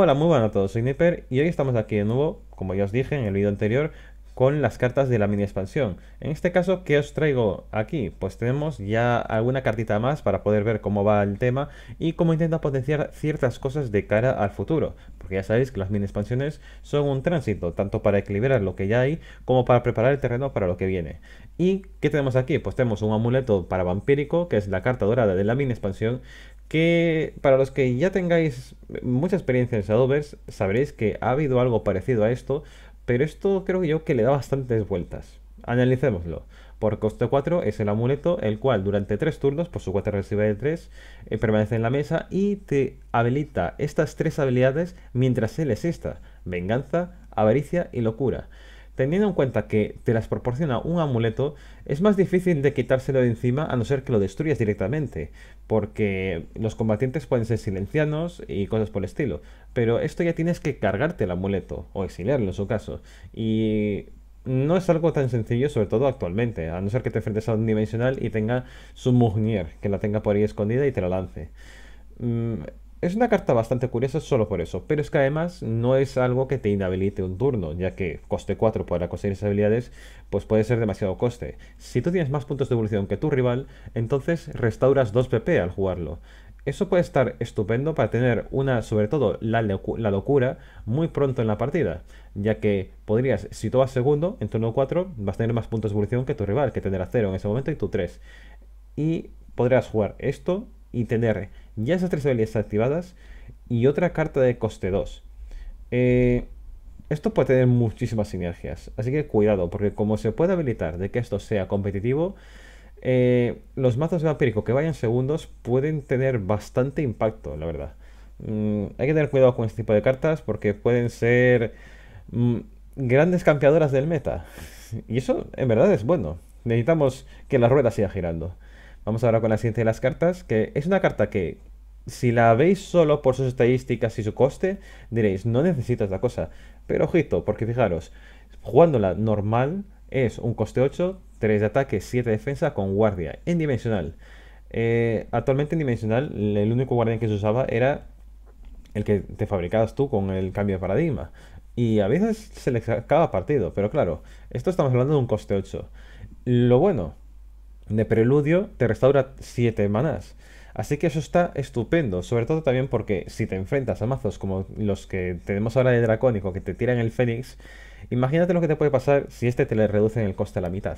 Hola, muy buenas a todos, soy Nipper y hoy estamos aquí de nuevo, como ya os dije en el vídeo anterior, con las cartas de la mini expansión. En este caso, ¿qué os traigo aquí? Pues tenemos ya alguna cartita más para poder ver cómo va el tema y cómo intenta potenciar ciertas cosas de cara al futuro. Porque ya sabéis que las mini expansiones son un tránsito, tanto para equilibrar lo que ya hay como para preparar el terreno para lo que viene. ¿Y qué tenemos aquí? Pues tenemos un amuleto para vampírico, que es la carta dorada de la mini expansión que para los que ya tengáis mucha experiencia en Shadowverse, sabréis que ha habido algo parecido a esto, pero esto creo yo que le da bastantes vueltas. Analicémoslo. Por coste 4 es el amuleto, el cual durante 3 turnos, por su cuota recibe de 3, eh, permanece en la mesa y te habilita estas 3 habilidades mientras él exista. Venganza, avaricia y locura. Teniendo en cuenta que te las proporciona un amuleto, es más difícil de quitárselo de encima a no ser que lo destruyas directamente, porque los combatientes pueden ser silencianos y cosas por el estilo, pero esto ya tienes que cargarte el amuleto, o exiliarlo en su caso, y no es algo tan sencillo, sobre todo actualmente, a no ser que te enfrentes a un dimensional y tenga su Mugnier, que la tenga por ahí escondida y te la lance. Mm, es una carta bastante curiosa solo por eso, pero es que además no es algo que te inhabilite un turno, ya que coste 4 para conseguir esas habilidades, pues puede ser demasiado coste. Si tú tienes más puntos de evolución que tu rival, entonces restauras 2 PP al jugarlo. Eso puede estar estupendo para tener una, sobre todo la, la locura, muy pronto en la partida, ya que podrías, si tú vas segundo, en turno 4, vas a tener más puntos de evolución que tu rival, que tendrá 0 en ese momento y tú 3. Y podrás jugar esto y tener ya esas tres habilidades activadas y otra carta de coste 2. Eh, esto puede tener muchísimas sinergias, así que cuidado, porque como se puede habilitar de que esto sea competitivo, eh, los mazos de vampírico que vayan segundos pueden tener bastante impacto, la verdad. Mm, hay que tener cuidado con este tipo de cartas porque pueden ser mm, grandes campeadoras del meta. Y eso en verdad es bueno. Necesitamos que la rueda siga girando. Vamos ahora con la siguiente de las cartas, que es una carta que si la veis solo por sus estadísticas y su coste, diréis, no necesitas la cosa. Pero ojito, porque fijaros, jugándola normal es un coste 8, 3 de ataque, 7 de defensa con guardia, en dimensional. Eh, actualmente en dimensional el único guardia que se usaba era el que te fabricabas tú con el cambio de paradigma. Y a veces se le acaba partido, pero claro, esto estamos hablando de un coste 8. Lo bueno de Preludio te restaura 7 manás. Así que eso está estupendo, sobre todo también porque si te enfrentas a mazos como los que tenemos ahora de Dracónico, que te tiran el Fénix, imagínate lo que te puede pasar si este te le reducen el coste a la mitad.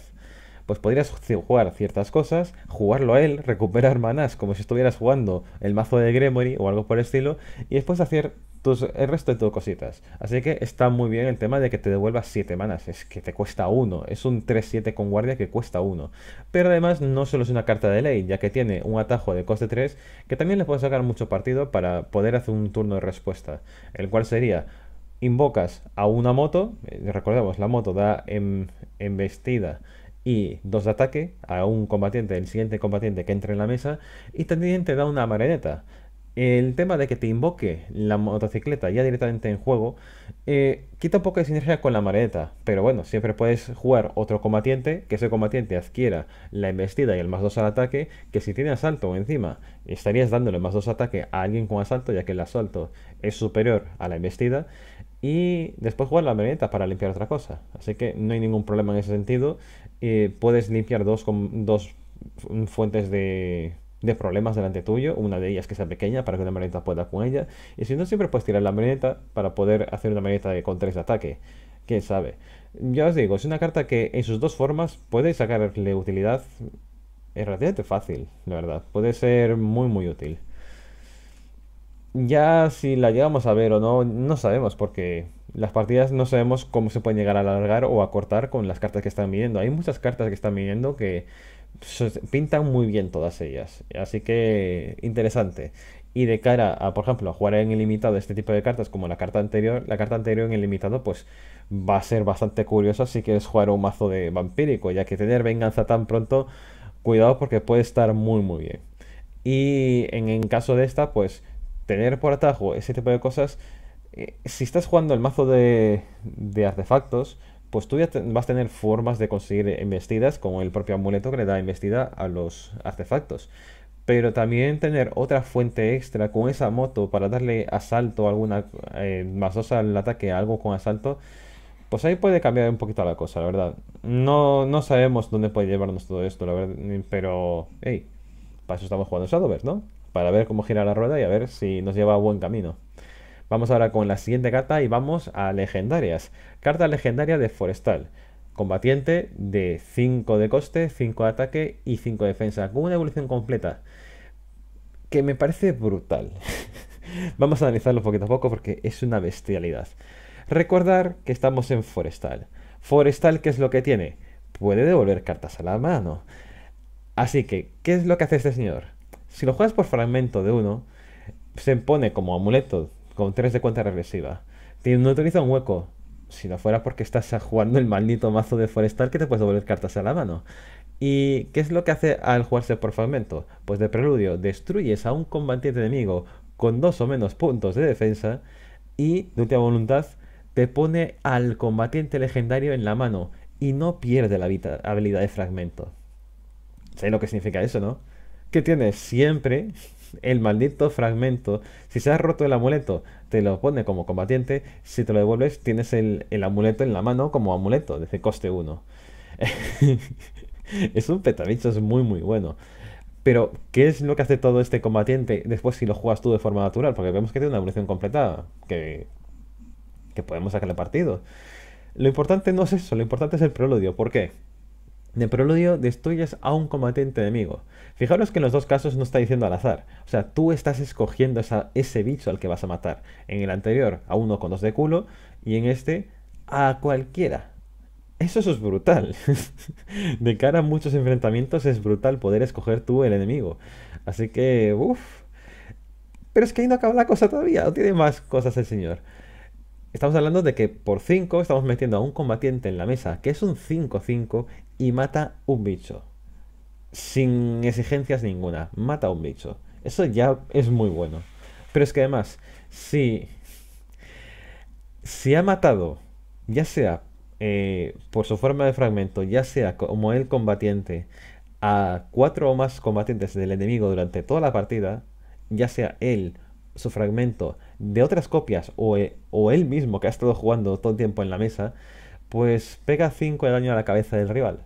Pues podrías jugar ciertas cosas, jugarlo a él, recuperar manás como si estuvieras jugando el mazo de Gremory o algo por el estilo, y después hacer el resto de tus cositas. Así que está muy bien el tema de que te devuelvas 7 manas. Es que te cuesta 1. Es un 3-7 con guardia que cuesta 1. Pero además no solo es una carta de ley, ya que tiene un atajo de coste 3 que también le puede sacar mucho partido para poder hacer un turno de respuesta. El cual sería invocas a una moto, eh, recordemos, la moto da en em, embestida y dos de ataque a un combatiente, el siguiente combatiente que entre en la mesa, y también te da una marioneta el tema de que te invoque la motocicleta ya directamente en juego eh, quita un poco de sinergia con la mareta, pero bueno, siempre puedes jugar otro combatiente, que ese combatiente adquiera la embestida y el más 2 al ataque, que si tiene asalto encima estarías dándole más 2 ataque a alguien con asalto, ya que el asalto es superior a la embestida, y después jugar la mareta para limpiar otra cosa, así que no hay ningún problema en ese sentido, eh, puedes limpiar dos, con, dos fuentes de de problemas delante tuyo, una de ellas que sea pequeña para que una marioneta pueda con ella, y si no siempre puedes tirar la marioneta para poder hacer una marioneta con tres de ataque, quién sabe. Ya os digo, es una carta que en sus dos formas puede sacarle utilidad es relativamente fácil, la verdad, puede ser muy muy útil. Ya si la llegamos a ver o no, no sabemos porque las partidas no sabemos cómo se pueden llegar a alargar o a cortar con las cartas que están viniendo. Hay muchas cartas que están viniendo que pintan muy bien todas ellas. Así que interesante. Y de cara a, por ejemplo, a jugar en ilimitado este tipo de cartas como la carta anterior, la carta anterior en ilimitado, pues va a ser bastante curiosa si quieres jugar un mazo de vampírico, ya que tener venganza tan pronto, cuidado porque puede estar muy muy bien. Y en, caso de esta, pues tener por atajo ese tipo de cosas, eh, si estás jugando el mazo de, de artefactos, pues tú ya vas a tener formas de conseguir investidas con el propio amuleto que le da investida a los artefactos. Pero también tener otra fuente extra con esa moto para darle asalto a alguna, eh, al ataque, algo con asalto, pues ahí puede cambiar un poquito la cosa, la verdad. No, no sabemos dónde puede llevarnos todo esto, la verdad, pero, hey, para eso estamos jugando Shadowverse, ¿no? Para ver cómo gira la rueda y a ver si nos lleva a buen camino. Vamos ahora con la siguiente carta y vamos a legendarias. Carta legendaria de Forestal. Combatiente de 5 de coste, 5 de ataque y 5 de defensa. Con una evolución completa. Que me parece brutal. vamos a analizarlo poquito a poco porque es una bestialidad. Recordar que estamos en Forestal. Forestal, ¿qué es lo que tiene? Puede devolver cartas a la mano. Así que, ¿qué es lo que hace este señor? Si lo juegas por fragmento de uno, se pone como amuleto con 3 de cuenta regresiva. No utiliza un hueco. Si no fuera porque estás jugando el maldito mazo de forestal que te puedes devolver cartas a la mano. ¿Y qué es lo que hace al jugarse por fragmento? Pues de preludio, destruyes a un combatiente enemigo con dos o menos puntos de defensa y, de última voluntad, te pone al combatiente legendario en la mano y no pierde la habilidad de fragmento. ¿Sabéis lo que significa eso, no? Que tienes siempre el maldito fragmento. Si se ha roto el amuleto, te lo pone como combatiente. Si te lo devuelves, tienes el, amuleto en la mano como amuleto, desde coste 1. es un es muy, muy bueno. Pero, ¿qué es lo que hace todo este combatiente después si lo juegas tú de forma natural? Porque vemos que tiene una evolución completada, que, que podemos sacarle partido. Lo importante no es eso, lo importante es el preludio. ¿Por qué? de preludio destruyes a un combatiente enemigo. Fijaros que en los dos casos no está diciendo al azar, o sea, tú estás escogiendo ese bicho al que vas a matar. En el anterior a uno con dos de culo y en este a cualquiera. Eso, eso es brutal. de cara a muchos enfrentamientos es brutal poder escoger tú el enemigo. Así que, uff. Pero es que ahí no acaba la cosa todavía, no tiene más cosas el señor. Estamos hablando de que por 5 estamos metiendo a un combatiente en la mesa, que es un 5-5 y mata un bicho. Sin exigencias ninguna, mata un bicho. Eso ya es muy bueno. Pero es que además, si, si ha matado, ya sea eh, por su forma de fragmento, ya sea como el combatiente, a cuatro o más combatientes del enemigo durante toda la partida, ya sea él, su fragmento, de otras copias o, eh, o él mismo que ha estado jugando todo el tiempo en la mesa, pues pega 5 de daño a la cabeza del rival.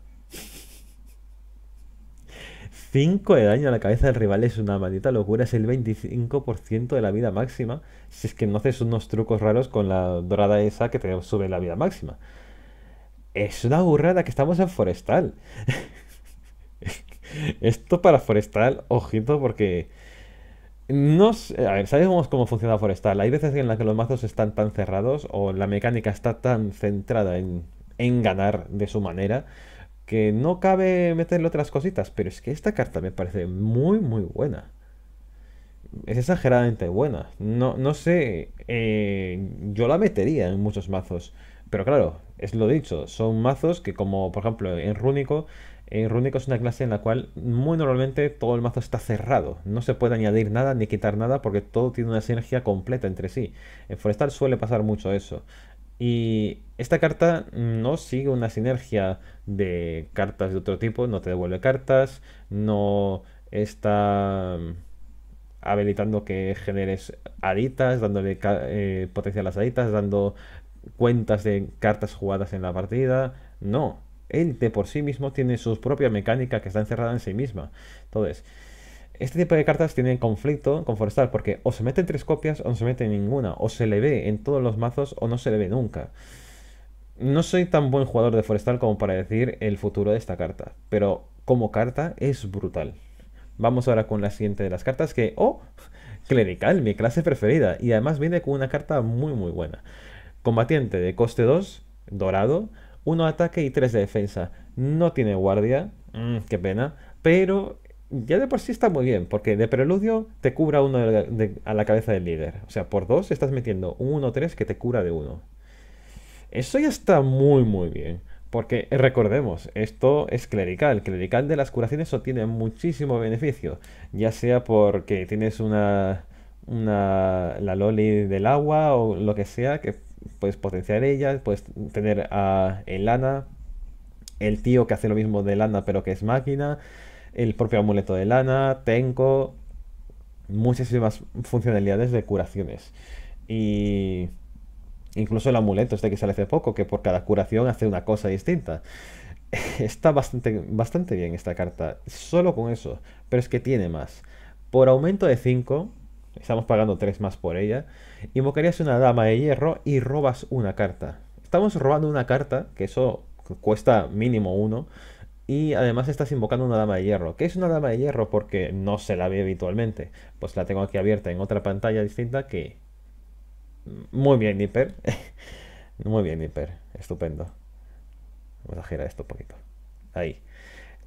5 de daño a la cabeza del rival es una maldita locura, es el 25% de la vida máxima, si es que no haces unos trucos raros con la dorada esa que te sube la vida máxima. Es una burrada que estamos en forestal. Esto para forestal, ojito, porque... No sé, a ver, sabemos cómo funciona Forestal. Hay veces en las que los mazos están tan cerrados o la mecánica está tan centrada en, en ganar de su manera que no cabe meterle otras cositas, pero es que esta carta me parece muy, muy buena. Es exageradamente buena. No, no sé, eh, yo la metería en muchos mazos, pero claro, es lo dicho, son mazos que como por ejemplo en Rúnico, en Rúnico es una clase en la cual muy normalmente todo el mazo está cerrado, no se puede añadir nada ni quitar nada porque todo tiene una sinergia completa entre sí. En Forestal suele pasar mucho eso. Y esta carta no sigue una sinergia de cartas de otro tipo, no te devuelve cartas, no está mm, habilitando que generes aditas, dándole eh, potencia a las aditas, dando cuentas de cartas jugadas en la partida. No, él de por sí mismo tiene su propia mecánica que está encerrada en sí misma. Entonces, este tipo de cartas tienen conflicto con Forestal porque o se meten tres copias o no se mete ninguna, o se le ve en todos los mazos o no se le ve nunca. No soy tan buen jugador de Forestal como para decir el futuro de esta carta, pero como carta es brutal. Vamos ahora con la siguiente de las cartas que, oh, clerical, mi clase preferida, y además viene con una carta muy muy buena. Combatiente de coste 2, dorado, 1 ataque y 3 de defensa. No tiene guardia, mm, qué pena, pero ya de por sí está muy bien, porque de preludio te cubra uno a la cabeza del líder. O sea, por dos estás metiendo un o tres que te cura de uno. Eso ya está muy, muy bien. Porque recordemos, esto es clerical. Clerical de las curaciones obtiene muchísimo beneficio. Ya sea porque tienes una. una la loli del agua o lo que sea, que puedes potenciar ella, puedes tener a Elana, el tío que hace lo mismo de Elana pero que es máquina el propio amuleto de lana, tengo muchísimas funcionalidades de curaciones. Y incluso el amuleto este que sale hace poco, que por cada curación hace una cosa distinta. Está bastante, bastante bien esta carta, solo con eso, pero es que tiene más. Por aumento de 5, estamos pagando 3 más por ella, invocarías una dama de hierro y robas una carta. Estamos robando una carta, que eso cuesta mínimo 1, y además estás invocando una dama de hierro. ¿Qué es una dama de hierro? Porque no se la ve habitualmente. Pues la tengo aquí abierta en otra pantalla distinta que... Mm, muy bien, Nipper. Muy bien, Nipper. Estupendo. Vamos a girar esto un poquito. Ahí.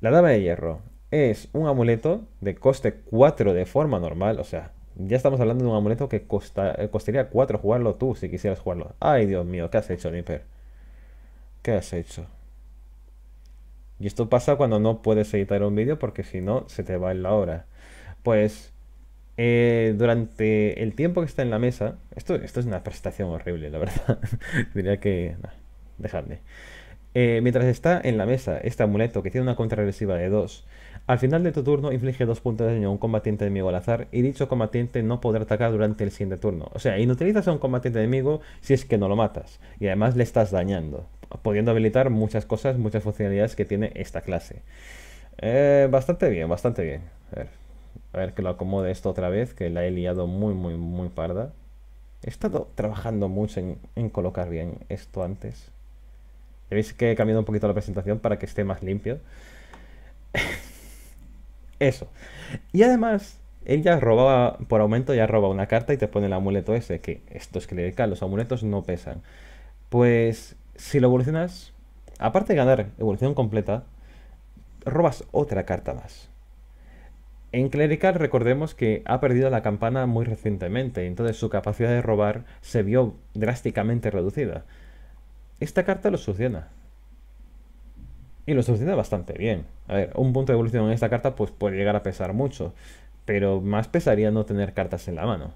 La dama de hierro es un amuleto de coste 4 de forma normal. O sea, ya estamos hablando de un amuleto que eh, costaría 4 jugarlo tú si quisieras jugarlo. Ay, Dios mío, ¿qué has hecho, Nipper? ¿Qué has hecho? Y esto pasa cuando no puedes editar un vídeo porque si no se te va en la hora. Pues eh, durante el tiempo que está en la mesa, esto, esto es una prestación horrible, la verdad. Diría que... dejadme. Eh, mientras está en la mesa este amuleto que tiene una contra regresiva de 2, al final de tu turno inflige 2 puntos de daño a un combatiente enemigo al azar y dicho combatiente no podrá atacar durante el siguiente turno. O sea, inutilizas a un combatiente enemigo si es que no lo matas y además le estás dañando pudiendo habilitar muchas cosas, muchas funcionalidades que tiene esta clase. Eh, bastante bien, bastante bien. A ver, que lo acomode esto otra vez, que la he liado muy, muy, muy parda. He estado trabajando mucho en, colocar bien esto antes. Ya veis que he cambiado un poquito la presentación para que esté más limpio. Eso. Y además, él ya robaba, por aumento, ya roba una carta y te pone el amuleto ese, que esto es clerical, los amuletos no pesan. Pues si lo evolucionas, aparte de ganar evolución completa, robas otra carta más. En Clerical recordemos que ha perdido la campana muy recientemente, entonces su capacidad de robar se vio drásticamente reducida. Esta carta lo soluciona. Y lo soluciona bastante bien. A ver, un punto de evolución en esta carta pues puede llegar a pesar mucho, pero más pesaría no tener cartas en la mano.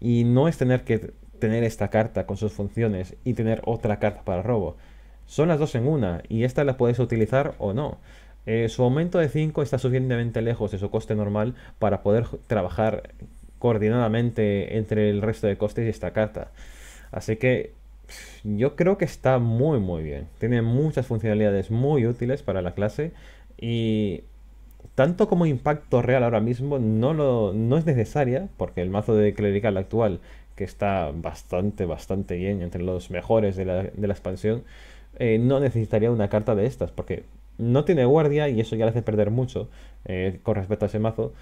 Y no es tener que tener esta carta con sus funciones y tener otra carta para robo. Son las dos en una y esta la puedes utilizar o no. Eh, su aumento de 5 está suficientemente lejos de su coste normal para poder trabajar coordinadamente entre el resto de costes y esta carta. Así que yo creo que está muy muy bien. Tiene muchas funcionalidades muy útiles para la clase y tanto como impacto real ahora mismo no, lo, no es necesaria porque el mazo de clerical actual que está bastante, bastante bien, entre los mejores de la, expansión, eh, no necesitaría una carta de estas, porque no tiene guardia y eso ya le hace perder mucho eh, con respecto a ese mazo.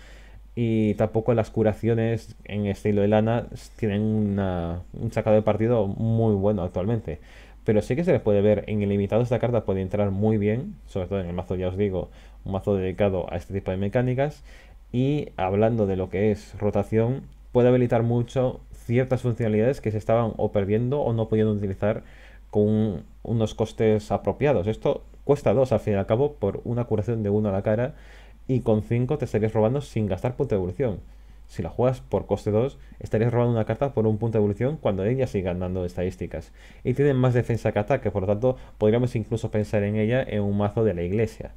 Y tampoco las curaciones en estilo de lana tienen un sacado de partido muy bueno actualmente. Pero sí que se les puede ver en ilimitado esta carta puede entrar muy bien, sobre todo en el mazo, ya os digo, un mazo dedicado a este tipo de mecánicas. Y hablando de lo que es rotación, puede habilitar mucho ciertas funcionalidades que se estaban o perdiendo o no pudiendo utilizar con unos costes apropiados. Esto cuesta 2 al fin y al cabo por una curación de 1 a la cara y con 5 te estarías robando sin gastar punto de evolución. Si la juegas por coste 2, estarías robando una carta por un punto de evolución cuando ella siga ganando estadísticas. Y tiene más defensa que ataque, por lo tanto podríamos incluso pensar en ella en un mazo de la iglesia.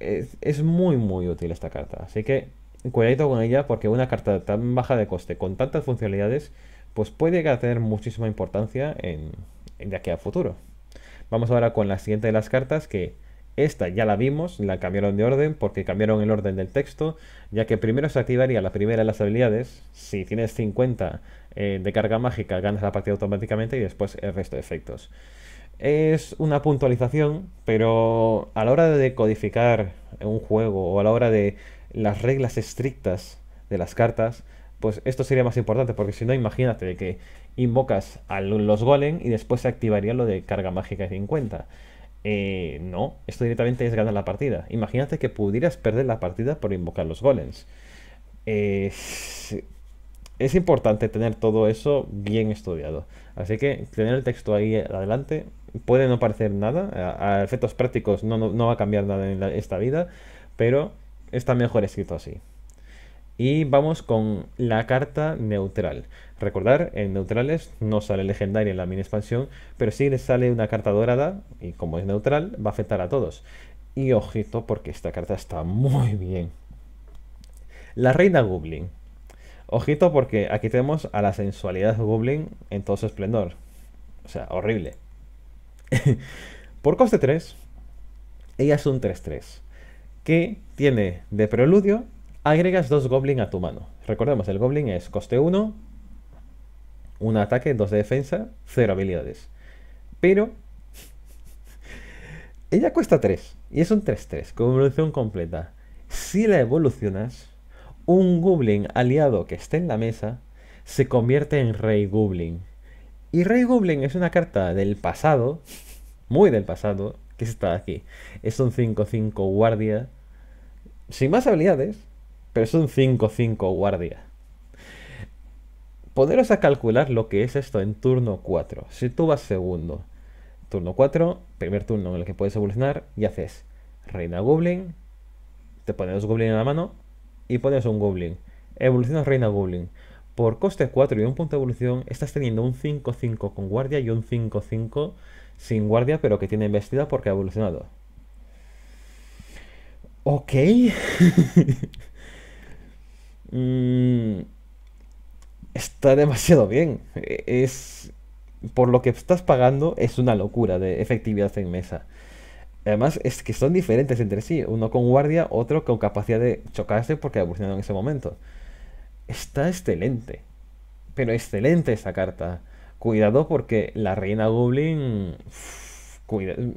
Es, es muy muy útil esta carta, así que cuidadito con ella porque una carta tan baja de coste, con tantas funcionalidades, pues puede llegar tener muchísima importancia en, ya de aquí a futuro. Vamos ahora con la siguiente de las cartas que esta ya la vimos, la cambiaron de orden porque cambiaron el orden del texto, ya que primero se activaría la primera de las habilidades, si tienes 50 eh, de carga mágica ganas la partida automáticamente y después el resto de efectos. Es una puntualización, pero a la hora de codificar un juego o a la hora de las reglas estrictas de las cartas, pues esto sería más importante, porque si no, imagínate que invocas a los golem y después se activaría lo de carga mágica de 50. Eh, no, esto directamente es ganar la partida. Imagínate que pudieras perder la partida por invocar los golems. es importante tener todo eso bien estudiado. Así que tener el texto ahí adelante puede no parecer nada. A, efectos prácticos no, va a cambiar nada en esta vida. Pero está mejor escrito así. Y vamos con la carta neutral. Recordar, en neutrales no sale legendaria en la mini expansión, pero sí les sale una carta dorada, y como es neutral, va a afectar a todos. Y ojito, porque esta carta está muy bien. La reina Goblin. Ojito, porque aquí tenemos a la sensualidad Goblin en todo su esplendor. O sea, horrible. Por coste 3, ella es un 3-3 que tiene de preludio, agregas dos goblin a tu mano. Recordemos, el goblin es coste 1, un ataque, 2 de defensa, 0 habilidades. Pero ella cuesta 3 y es un 3-3 con evolución completa. Si la evolucionas, un goblin aliado que esté en la mesa se convierte en rey goblin. Y rey goblin es una carta del pasado, muy del pasado, que está aquí. Es un 5-5 guardia. Sin más habilidades, pero es un 5-5 guardia. Poneros a calcular lo que es esto en turno 4. Si tú vas segundo, turno 4, primer turno en el que puedes evolucionar, y haces Reina Goblin, te pones Goblin en la mano y pones un Goblin. Evolucionas Reina Goblin. Por coste 4 y un punto de evolución, estás teniendo un 5-5 con guardia y un 5-5 sin guardia, pero que tiene vestida porque ha evolucionado. Ok. Mm, está demasiado bien. E-, es. Por lo que estás pagando, es una locura de efectividad en mesa. Además, es que son diferentes entre sí. Uno con guardia, otro con capacidad de chocarse porque ha evolucionado en ese momento. Está excelente. Pero excelente esa carta cuidado porque la reina Goblin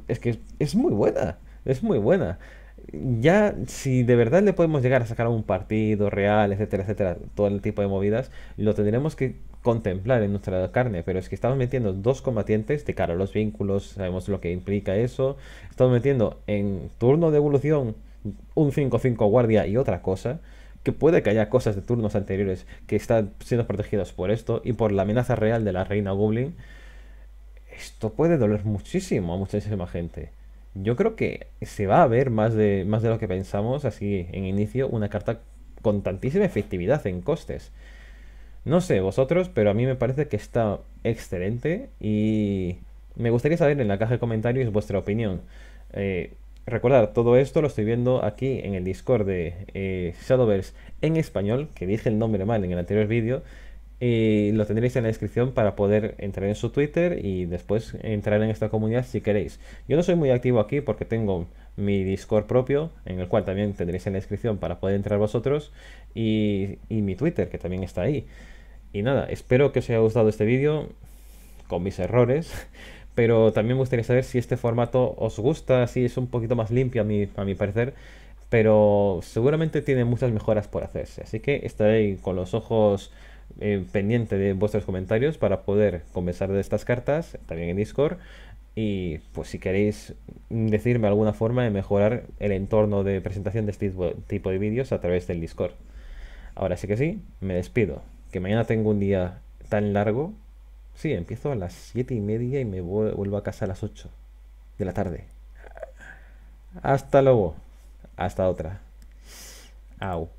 es que es, muy buena, es muy buena. Ya si de verdad le podemos llegar a sacar un partido real, etcétera, etcétera, todo el tipo de movidas, lo tendremos que contemplar en nuestra carne, pero es que estamos metiendo dos combatientes de cara a los vínculos, sabemos lo que implica eso, estamos metiendo en turno de evolución un 5-5 guardia y otra cosa, que puede que haya cosas de turnos anteriores que están siendo protegidas por esto y por la amenaza real de la reina Goblin, esto puede doler muchísimo a muchísima gente. Yo creo que se va a ver más de, más de lo que pensamos así en inicio una carta con tantísima efectividad en costes. No sé vosotros, pero a mí me parece que está excelente y me gustaría saber en la caja de comentarios vuestra opinión. Eh, Recordar todo esto lo estoy viendo aquí en el Discord de eh, Shadowverse en español, que dije el nombre mal en el anterior vídeo, y lo tendréis en la descripción para poder entrar en su Twitter y después entrar en esta comunidad si queréis. Yo no soy muy activo aquí porque tengo mi Discord propio, en el cual también tendréis en la descripción para poder entrar vosotros, y, y mi Twitter, que también está ahí. Y nada, espero que os haya gustado este vídeo, con mis errores pero también me gustaría saber si este formato os gusta, si es un poquito más limpio a mi, a mi parecer, pero seguramente tiene muchas mejoras por hacerse, así que estaré con los ojos pendientes eh, pendiente de vuestros comentarios para poder conversar de estas cartas, también en Discord, y pues si queréis decirme alguna forma de mejorar el entorno de presentación de este tipo de vídeos a través del Discord. Ahora sí que sí, me despido, que mañana tengo un día tan largo Sí, empiezo a las siete y media y me vuelvo a casa a las ocho de la tarde. Hasta luego. Hasta otra. Au.